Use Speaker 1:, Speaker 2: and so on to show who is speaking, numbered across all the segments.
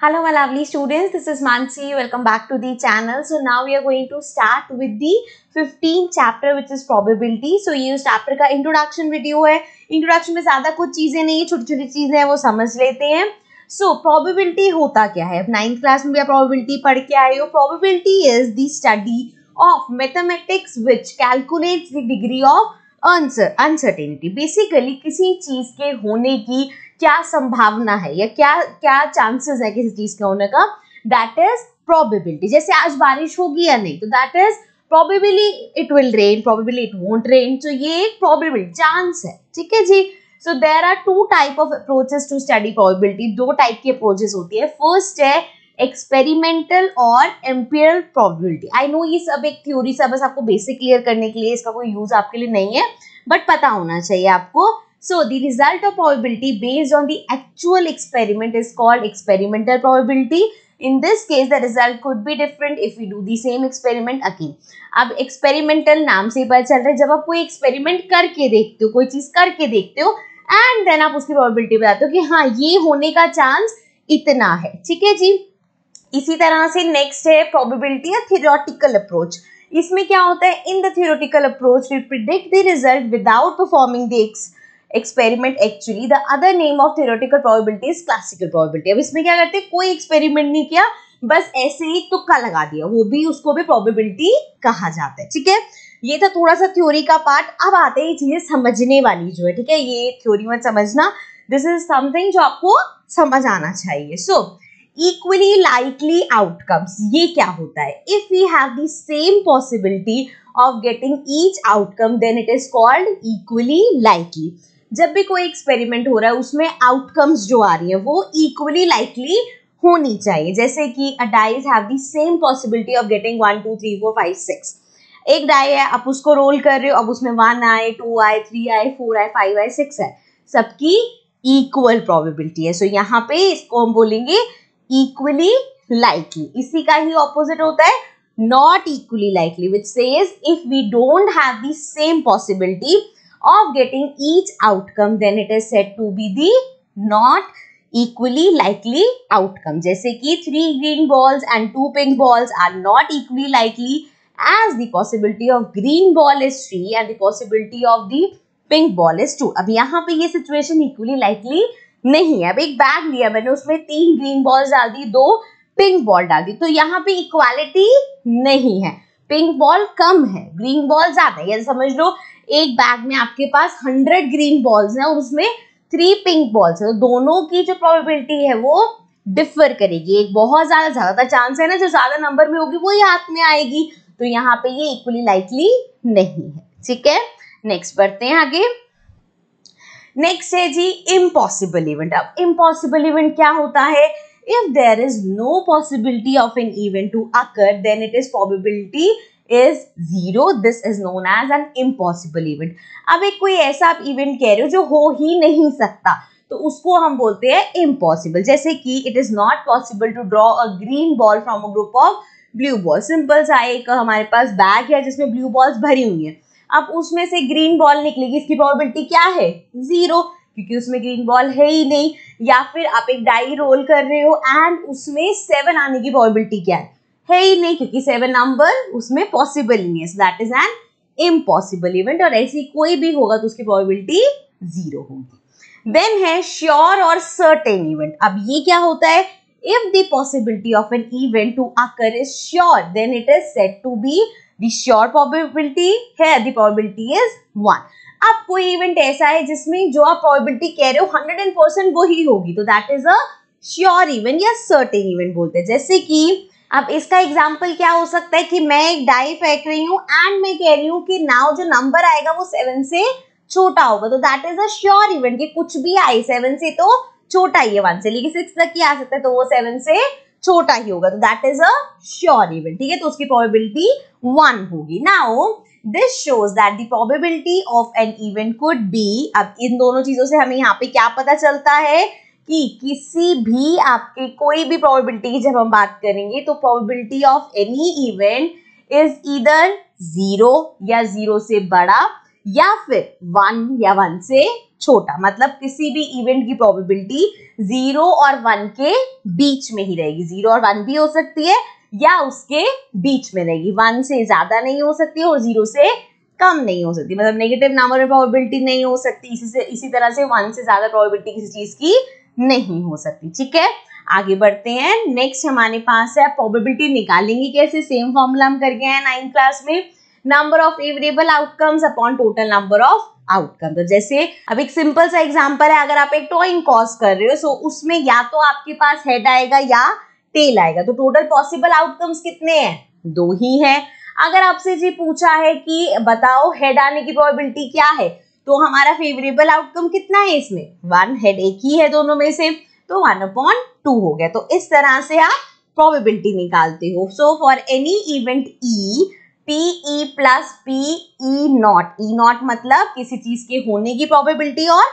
Speaker 1: Hello my lovely students, this is Mansi. Welcome back to the channel. So now we are going to start with the 15th chapter which is probability. So ye us chapter ka introduction video hai Introduction mein zyada kuch cheeze nahi hai छोटी चीज़ें cheeze hai wo samajh lete hain so, probability hota kya hai ab 9th class mein bhi aap probability padh ke aaye ho Probability is the study of mathematics which calculates the degree of uncertainty basically किसी चीज के होने की क्या संभावना है या क्या क्या चांसेस है किसी चीज के होने का दैट इज प्रोबेबिलिटी जैसे आज बारिश होगी या नहीं तो that is probably it will rain probably it won't rain तो ये एक प्रोबेबिलिटी चांस है ठीक है जी so there are two type of approaches to study probability दो टाइप की अप्रोचेस होती है फर्स्ट है एक्सपेरिमेंटल और एम्पियरल प्रोबेबिलिटी आई नो ये सब एक थ्योरी सा बस आपको बेसिक क्लियर करने के लिए इसका कोई यूज आपके लिए नहीं है बट पता होना चाहिए आपको so the result of probability based on the actual experiment is called experimental probability in this case the result could be different if you do the same experiment again अब experimental नाम से पता चल रहा है जब आप कोई एक्सपेरिमेंट करके देखते हो कोई चीज करके देखते हो एंड देन आप उसकी प्रॉबिलिटी बताते हो कि हाँ ये होने का चांस इतना है ठीक है जी इसी तरह से नेक्स्ट है प्रोबेबिलिटी या थियोरटिकल अप्रोच इसमें क्या होता है in the theoretical approach we predict the result without performing the experiment actually the other name of theoretical probability is classical probability अब इसमें क्या करते हैं कोई एक्सपेरिमेंट नहीं किया बस ऐसे ही तुक्का लगा दिया वो भी उसको भी प्रोबेबिलिटी कहा जाता है ठीक है ये था थोड़ा सा थ्योरी का पार्ट अब आते हैं ये चीजें समझने वाली जो है ठीक है ये थ्योरी मत समझना दिस इज समथिंग जो आपको समझ आना चाहिए so so, equally likely outcomes ये क्या होता है if we have the same possibility ऑफ गेटिंग each outcome then it is called equally likely जब भी कोई एक्सपेरिमेंट हो रहा है उसमें आउटकम्स जो आ रही है वो इक्वली लाइकली होनी चाहिए जैसे कि a dice have the same possibility of getting one two three four five six एक डाई है आप उसको रोल कर रहे हो अब उसमें वन आए टू आए थ्री आए फोर आए फाइव आए सिक्स है सबकी इक्वल प्रोबेबिलिटी है सो so, यहाँ पे इसको हम बोलेंगे equally likely isi ka hi opposite hota hai not equally likely which says if we don't have the same possibility of getting each outcome then it is said to be the not equally likely outcome jaise ki three green balls and two pink balls are not equally likely as the possibility of green ball is three and the possibility of the pink ball is two ab yahan pe ye situation equally likely नहीं है अब एक bag लिया मैंने उसमें तीन green balls डाल दी दो पिंक बॉल डाल दी तो यहाँ पे इक्वालिटी नहीं है पिंक बॉल कम है ग्रीन बॉल ज्यादा है समझ लो एक बैग में आपके पास हंड्रेड ग्रीन बॉल्स हैं और उसमें थ्री पिंक बॉल्स है तो दोनों की जो प्रोबेबिलिटी है वो डिफर करेगी एक बहुत ज्यादा ज्यादा चांस है ना जो ज्यादा नंबर में होगी वो ही हाथ में आएगी तो यहाँ पे ये इक्वली लाइकली नहीं है ठीक है नेक्स्ट बढ़ते हैं आगे नेक्स्ट है जी इम्पॉसिबल इवेंट अब इम्पॉसिबल इवेंट क्या होता है if there is no possibility of an event to occur then it is probability is zero this is known as an impossible event अब एक कोई ऐसा आप इवेंट कह रहे हो जो हो ही नहीं सकता तो उसको हम बोलते हैं इम्पॉसिबल जैसे कि it is not possible to draw a green ball from a group of blue ball simple सा एक हमारे पास बैग है जिसमें ब्लू बॉल्स भरी हुई हैं अब उसमें से ग्रीन बॉल निकलेगी इसकी प्रोबेबिलिटी क्या है जीरो क्योंकि उसमें ग्रीन बॉल है ही नहीं या फिर आप एक डाई रोल कर रहे हो एंड उसमें सेवन आने की प्रोबेबिलिटी क्या है है ही नहीं क्योंकि सेवन नंबर उसमें पॉसिबल ही नहीं है that is an impossible event और ऐसी कोई भी होगा तो उसकी प्रोबेबिलिटी जीरो होगी देन है श्योर और सर्टेन इवेंट अब ये क्या होता है if the possibility of an event to occur is sure then it is set to be the probability है द प्रोबेबिलिटी इज वन अब कोई इवेंट ऐसा है जिसमें जो आप प्रोबेबिलिटी कह रहे हो हंड्रेड एंड परसेंट वो ही होगी तो दैट इज अर इवेंट या सर्टेन इवेंट बोलते हैं जैसे कि अब इसका एग्जाम्पल क्या हो सकता है कि मैं एक डाई फेंक रही हूँ एंड मैं कह रही हूँ कि नाउ जो नंबर आएगा वो सेवन से छोटा होगा तो that is a sure event कि कुछ भी आए सेवन से तो छोटा ही है वन से लेकिन सिक्स तक ही आ सकता है तो वो सेवन से छोटा ही होगा तो that is a sure event ठीक है तो उसकी प्रोबेबिलिटी वन होगी now this shows that probability of an event could be अब इन दोनों चीजों से हमें यहाँ पे क्या पता चलता है कि किसी भी आपके कोई भी प्रोबेबिलिटी की जब हम बात करेंगे तो probability of any event is इधर जीरो या जीरो से बड़ा या फिर वन या वन से छोटा मतलब किसी भी इवेंट की प्रोबेबिलिटी जीरो और वन के बीच में ही रहेगी जीरो और वन भी हो सकती है या उसके बीच में रहेगी वन से ज्यादा नहीं हो सकती और जीरो से कम नहीं हो सकती मतलब नेगेटिव नंबर में प्रोबेबिलिटी नहीं हो सकती इसी से इसी तरह से वन से ज्यादा प्रोबेबिलिटी किसी चीज की नहीं हो सकती ठीक है आगे बढ़ते हैं नेक्स्ट हमारे पास है प्रोबेबिलिटी निकालेंगे कैसे सेम फॉर्मूला हम करके हैं नाइन्थ क्लास में number of favourable outcomes upon total number of outcome तो जैसे अब एक सिंपल सा एग्जांपल है अगर आप एक टॉइंग कॉज कर रहे हो सो उसमें या तो आपके पास हेड आएगा या टेल आएगा तो टोटल पॉसिबल आउटकम्स कितने हैं दो ही हैं अगर आपसे जी पूछा है कि बताओ हेड आने की प्रोबेबिलिटी क्या है तो हमारा फेवरेबल आउटकम कितना है इसमें वन हेड एक ही है दोनों में से तो वन अपॉन टू हो गया तो इस तरह से आप प्रोबेबिलिटी निकालते हो so for any event E P E plus P E not E not मतलब किसी चीज के होने की प्रॉबेबिलिटी और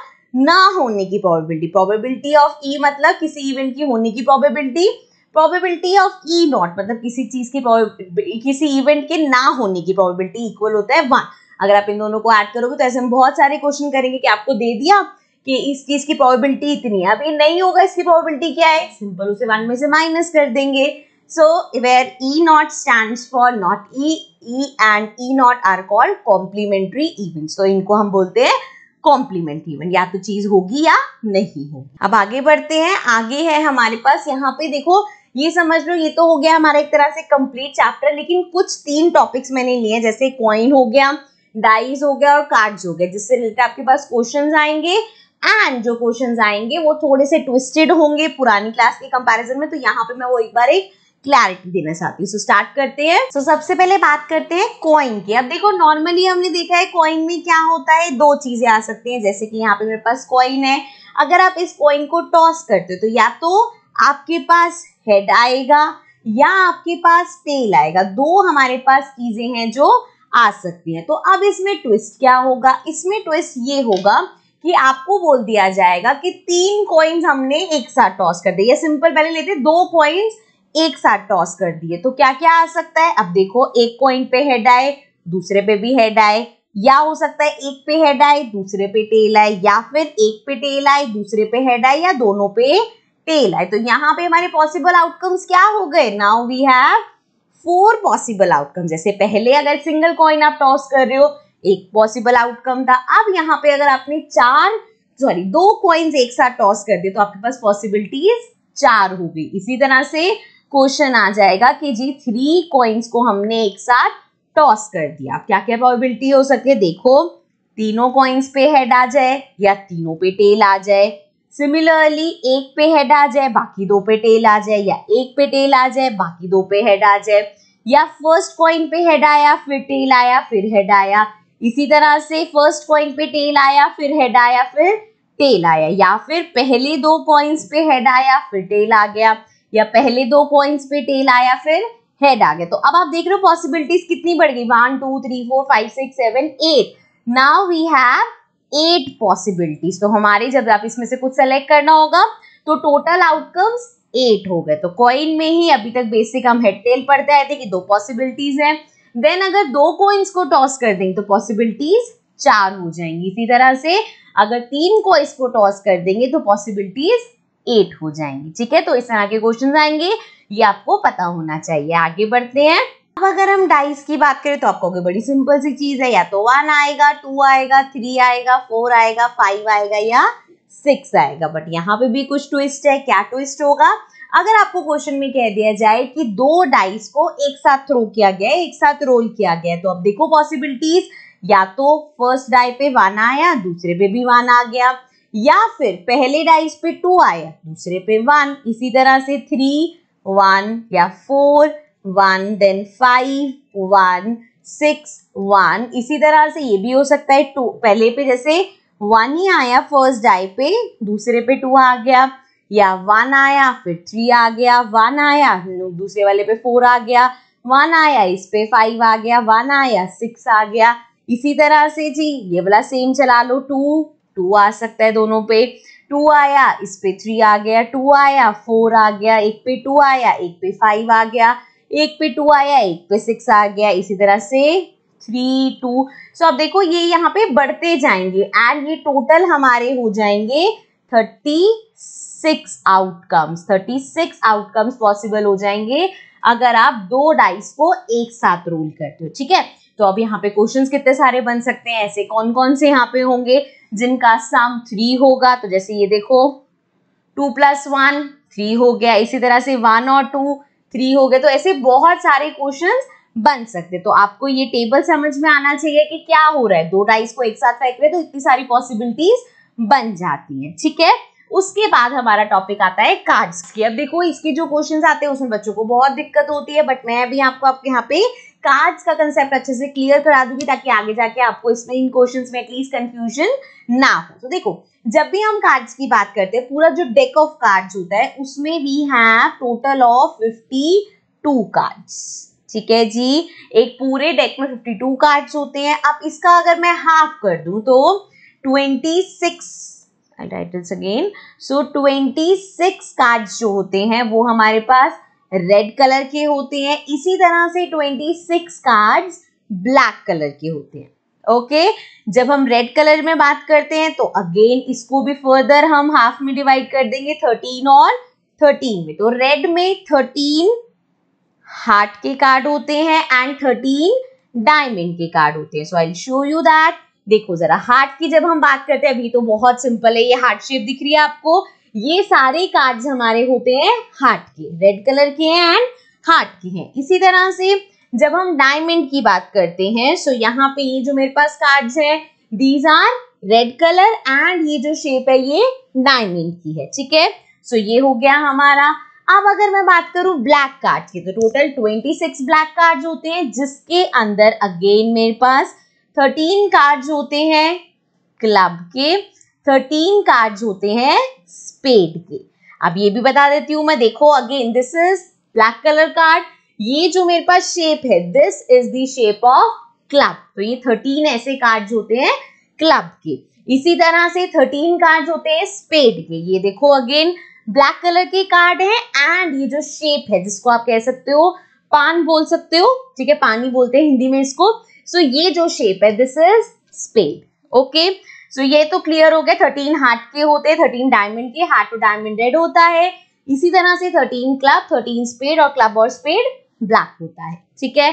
Speaker 1: ना होने की प्रॉबेबिलिटी प्रॉबेबिलिटी ऑफ ई मतलब किसी इवेंट की होने की probability probability of E not मतलब किसी चीज की किसी इवेंट के ना होने की प्रॉबेबिलिटी इक्वल होता है वन अगर आप इन दोनों को ऐड करोगे तो ऐसे हम बहुत सारे क्वेश्चन करेंगे कि आपको दे दिया कि इस चीज की प्रॉबेबिलिटी इतनी है अब ये नहीं होगा इसकी प्रॉबेबिलिटी क्या है सिंपल उसे वन में से माइनस कर देंगे So where E not stands for not E, E and E not are called complementary events. so, इनको हम बोलते हैं कॉम्प्लीमेंट इवेंट या तो चीज होगी या नहीं होगी अब आगे बढ़ते हैं आगे है हमारे पास यहाँ पे देखो ये समझ लो ये तो हो गया हमारा एक तरह से कंप्लीट चैप्टर लेकिन कुछ तीन टॉपिक्स मैंने लिए हैं जैसे कॉइन हो गया डाइज हो गया और कार्ड्स हो गया जिससे रिलेटेड आपके पास क्वेश्चन आएंगे एंड जो क्वेश्चन आएंगे वो थोड़े से ट्विस्टेड होंगे पुरानी क्लास के कंपैरिजन में तो यहाँ पे मैं वो एक बार एक क्लैरिटी देना चाहती हूँ सो स्टार्ट करते हैं सो so, सबसे पहले बात करते हैं कॉइन की अब देखो नॉर्मली हमने देखा है कॉइन में क्या होता है दो चीजें आ सकती हैं जैसे कि यहाँ पे मेरे पास कॉइन है अगर आप इस कॉइन को टॉस करते हो तो या तो आपके पास हेड आएगा या आपके पास टेल आएगा दो हमारे पास चीजें हैं जो आ सकती हैं तो अब इसमें ट्विस्ट क्या होगा इसमें ट्विस्ट ये होगा कि आपको बोल दिया जाएगा कि तीन कॉइन्स हमने एक साथ टॉस कर दिए सिंपल पहले लेते दो कॉइन्स एक साथ टॉस कर दिए तो क्या क्या आ सकता है अब देखो एक पॉइंट पे हेड आए दूसरे पे भी हेड आए या हो सकता है एक पे हेड आए दूसरे पे टेल आए या फिर एक पे टेल आए दूसरे पे हेड आए या दोनों पे टेल आए तो यहाँ पे हमारे पॉसिबल आउटकम्स क्या हो गए now we have four possible outcome जैसे पहले अगर सिंगल कॉइन आप टॉस कर रहे हो एक पॉसिबल आउटकम था अब यहाँ पे अगर आपने चार सॉरी दो कॉइन्स एक साथ टॉस कर दिए तो आपके पास पॉसिबिलिटीज चार हो गई इसी तरह से क्वेश्चन आ जाएगा कि जी थ्री कॉइन्स को हमने एक साथ टॉस कर दिया क्या क्या प्रॉबिलिटी हो सके देखो तीनों कॉइन्स पे हेड आ जाए या तीनों पे टेल आ जाए सिमिलरली एक पे हेड आ जाए बाकी दो पे टेल आ जाए या एक पे टेल आ जाए बाकी दो पे हेड आ जाए या फर्स्ट कॉइन पे हेड आया फिर टेल आया फिर हेड आया इसी तरह से फर्स्ट कॉइन पे टेल आया फिर हेड आया फिर टेल आया या फिर पहले दो कॉइन्स पे हेड आया फिर टेल आ गया या पहले दो पॉइंट्स पे टेल आया फिर हेड आ गया तो अब आप देख रहे हो पॉसिबिलिटीज कितनी बढ़ गई one two three four five six seven eight now we have eight possibilities तो हमारे जब आप इसमें से कुछ सेलेक्ट करना होगा तो टोटल आउटकम्स एट हो गए तो कॉइन में ही अभी तक बेसिक हम हेड टेल पढ़ते आए थे कि दो पॉसिबिलिटीज हैं देन अगर दो कॉइन्स को टॉस कर देंगे तो पॉसिबिलिटीज चार हो जाएंगी इसी तरह से अगर तीन कॉइन्स को टॉस कर देंगे तो पॉसिबिलिटीज एट हो जाएंगे ठीक है तो इस तरह के क्वेश्चन आएंगे ये आपको पता होना चाहिए आगे बढ़ते हैं अब अगर हम डाइस की बात करें तो आपको बड़ी सिंपल सी चीज है या तो वन आएगा टू आएगा थ्री आएगा फोर आएगा फाइव आएगा या सिक्स आएगा बट यहाँ पे भी कुछ ट्विस्ट है क्या ट्विस्ट होगा अगर आपको क्वेश्चन में कह दिया जाए कि दो डाइस को एक साथ थ्रो किया गया है एक साथ रोल किया गया है तो अब देखो पॉसिबिलिटीज या तो फर्स्ट डाई पे वन आया दूसरे पे भी वन आ गया या फिर पहले डाइस पे टू आया दूसरे पे वन इसी तरह से थ्री वन या four one then five one six one इसी तरह से ये भी हो सकता है टू पहले पे जैसे वन ही आया फर्स्ट डाई पे दूसरे पे टू आ गया या वन आया फिर थ्री आ गया वन आया दूसरे वाले पे फोर आ गया वन आया इस पे फाइव आ गया वन आया सिक्स आ गया इसी तरह से जी ये वाला सेम चला लो टू टू आ सकता है दोनों पे टू आया इस पे थ्री आ गया टू आया फोर आ गया एक पे टू आया एक पे फाइव आ गया एक पे टू आया एक पे सिक्स आ गया इसी तरह से थ्री टू सो अब देखो ये यहाँ पे बढ़ते जाएंगे एंड ये टोटल हमारे हो जाएंगे thirty six outcomes thirty six outcomes possible हो जाएंगे अगर आप दो डाइस को एक साथ रोल करते हो ठीक है तो अब यहाँ पे क्वेश्चंस कितने सारे बन सकते हैं ऐसे कौन कौन से यहाँ पे होंगे जिनका सम थ्री होगा तो जैसे ये देखो टू प्लस वन थ्री हो गया इसी तरह से वन और टू थ्री हो गया तो ऐसे बहुत सारे क्वेश्चन बन सकते तो आपको ये टेबल समझ में आना चाहिए कि क्या हो रहा है दो डाइस को एक साथ फेंक रहे तो इतनी सारी पॉसिबिलिटीज बन जाती हैं ठीक है उसके बाद हमारा टॉपिक आता है कार्ड्स की अब देखो इसके जो क्वेश्चंस आते हैं उसमें बच्चों को बहुत दिक्कत होती है बट मैं भी आपको आपके यहाँ पे कार्ड्स का कंसेप्ट अच्छे से क्लियर करा दूंगी ताकि आगे जाके आपको इसमें इन क्वेश्चन में एटलीस्ट कंफ्यूजन ना हो तो देखो जब भी हम कार्ड्स की बात करते हैं पूरा जो डेक ऑफ कार्ड्स होता है उसमें we have total of fifty cards ठीक है जी एक पूरे डेक में 52 कार्ड्स होते हैं अब इसका अगर मैं हाफ कर दू तो 26 I write again so 26 cards जो होते हैं वो हमारे पास रेड कलर के होते हैं इसी तरह से twenty six cards black colour के होते हैं ओके okay? जब हम रेड कलर में बात करते हैं तो अगेन इसको भी फर्दर हम हाफ में डिवाइड कर देंगे थर्टीन और थर्टीन में तो रेड में थर्टीन हार्ट के कार्ड होते हैं एंड थर्टीन डायमंड के कार्ड होते हैं so I show you that देखो जरा हार्ट की जब हम बात करते हैं अभी तो बहुत सिंपल है ये हार्ट शेप दिख रही है आपको ये सारे कार्ड्स हमारे होते हैं हार्ट के रेड कलर के हैं एंड हार्ट के हैं इसी तरह से जब हम डायमंड की बात करते हैं सो यहाँ पे ये जो मेरे पास कार्ड्स है these are red colour and ये जो शेप है ये डायमंड की है ठीक है सो ये हो गया हमारा अब अगर मैं बात करूं ब्लैक कार्ड की तो total twenty six black cards होते हैं जिसके अंदर अगेन मेरे पास थर्टीन कार्ड्स होते हैं क्लब के थर्टीन कार्ड्स होते हैं स्पेड के अब ये भी बता देती हूँ मैं देखो again this is black colour card ये जो मेरे पास शेप है this is the shape of club तो ये थर्टीन ऐसे कार्ड होते हैं क्लब के इसी तरह से थर्टीन कार्ड होते हैं स्पेड के ये देखो अगेन ब्लैक कलर के कार्ड है एंड ये जो शेप है जिसको आप कह सकते हो पान बोल सकते हो ठीक है पानी बोलते हैं हिंदी में इसको सो so, ये जो शेप है this is spade okay so ये तो क्लियर हो गया थर्टीन हार्ट के होते थर्टीन डायमंड के हार्ट टू डायमंड रेड होता है इसी तरह से थर्टीन क्लब थर्टीन स्पेड और क्लब और स्पेड ब्लैक होता है ठीक है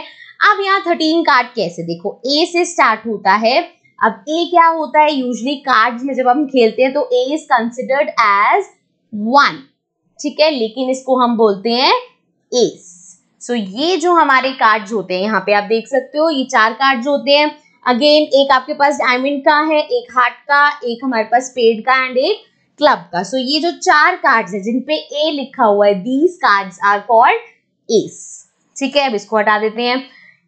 Speaker 1: अब यहाँ थर्टीन कार्ड कैसे देखो ए से स्टार्ट होता है अब ए क्या होता है यूजली कार्ड में जब हम खेलते हैं तो A is considered as one ठीक है लेकिन इसको हम बोलते हैं एस सो so, ये जो हमारे कार्ड्स होते हैं यहाँ पे आप देख सकते हो ये चार कार्ड्स होते हैं अगेन एक आपके पास डायमंड का है एक हार्ट का एक हमारे पास पेड का एंड एक क्लब का सो so, ये जो चार कार्ड्स है जिनपे ए लिखा हुआ है these cards are called ace ठीक है अब इसको हटा देते हैं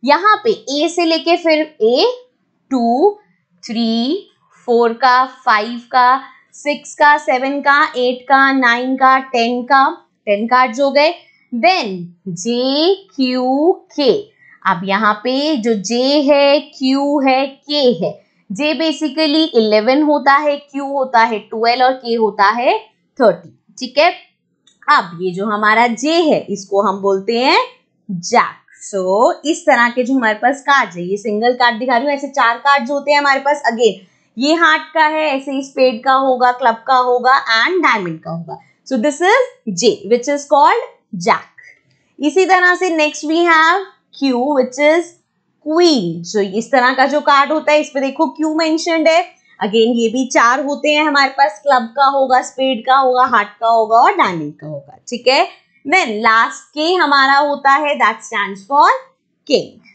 Speaker 1: यहाँ पे ए से लेके फिर ए टू थ्री फोर का फाइव का सिक्स का सेवन का एट का नाइन का टेन का टेन कार्ड्स हो गए देन जे क्यू के अब यहाँ पे जो जे है क्यू है के है जे बेसिकली इलेवन होता है क्यू होता है ट्वेल्व और के होता है थर्टी ठीक है अब ये जो हमारा J है इसको हम बोलते हैं जैक सो so, इस तरह के जो हमारे पास कार्ड है ये सिंगल कार्ड दिखा रही हूँ ऐसे चार कार्ड होते हैं हमारे पास अगेन ये हार्ट का है ऐसे स्पेड का होगा क्लब का होगा एंड डायमंड का होगा so this is J which is called jack इसी तरह से next we have Q which is queen so इस तरह का जो कार्ड होता है इस पर देखो क्यू मेंशनड है अगेन ये भी चार होते हैं हमारे पास क्लब का होगा स्पेड का होगा हार्ट का होगा और डायमंड का होगा ठीक है देन लास्ट के हमारा होता है that stand for king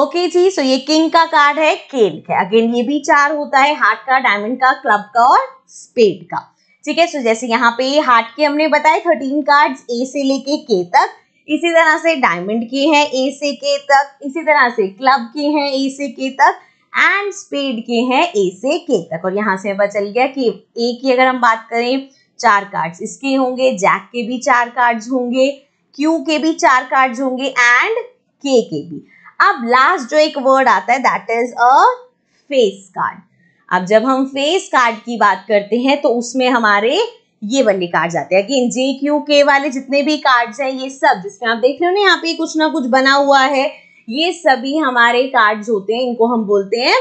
Speaker 1: okay जी सो ये किंग का कार्ड है केल का अगेन ये भी चार होता है हार्ट का डायमंड का क्लब का और स्पेड का ठीक है सो जैसे यहाँ पे हार्ट के हमने बताए थर्टीन कार्ड्स ए से लेके के तक इसी तरह से डायमंड की है ए से के तक इसी तरह से क्लब की है ए से के तक एंड स्पेड की है ए से के तक और यहाँ से पता चल गया कि ए की अगर हम बात करें चार कार्ड्स इसके होंगे जैक के भी चार कार्ड्स होंगे क्यू के भी चार कार्ड्स होंगे एंड के के भी अब लास्ट जो एक वर्ड आता है that is a face card अब जब हम फेस कार्ड की बात करते हैं तो उसमें हमारे ये वाले कार्ड्स आते हैं अगेन जे क्यू के वाले जितने भी कार्ड्स हैं ये सब जिसमें आप देख रहे हो ना यहाँ पे कुछ ना कुछ बना हुआ है ये सभी हमारे कार्ड्स होते हैं इनको हम बोलते हैं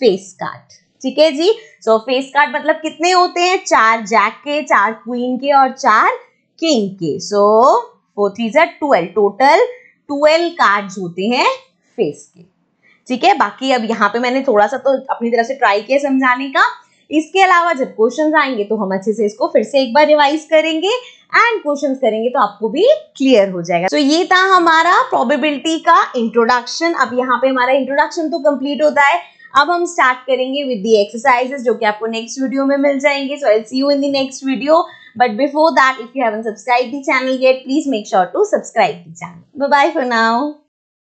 Speaker 1: फेस कार्ड ठीक है जी सो फेस कार्ड मतलब कितने होते हैं चार जैक के चार क्वीन के और चार किंग के सो फोर थ्री जर ट्वेल्व टोटल ट्वेल्व कार्ड्स होते हैं फेस के ठीक है बाकी अब यहाँ पे मैंने थोड़ा सा तो अपनी तरफ से ट्राई किया समझाने का इसके अलावा जब क्वेश्चन आएंगे तो हम अच्छे से इसको फिर से एक बार रिवाइज करेंगे एंड क्वेश्चंस करेंगे तो आपको भी क्लियर हो जाएगा तो so, ये था हमारा प्रोबेबिलिटी का इंट्रोडक्शन अब यहाँ पे हमारा इंट्रोडक्शन तो कंप्लीट होता है अब हम स्टार्ट करेंगे विद दी एक्सरसाइजेस जो कि आपको नेक्स्ट वीडियो में मिल जाएंगे so I see you in the next video but before that if you haven't subscribe the channel yet please make sure to subscribe the channel bye for now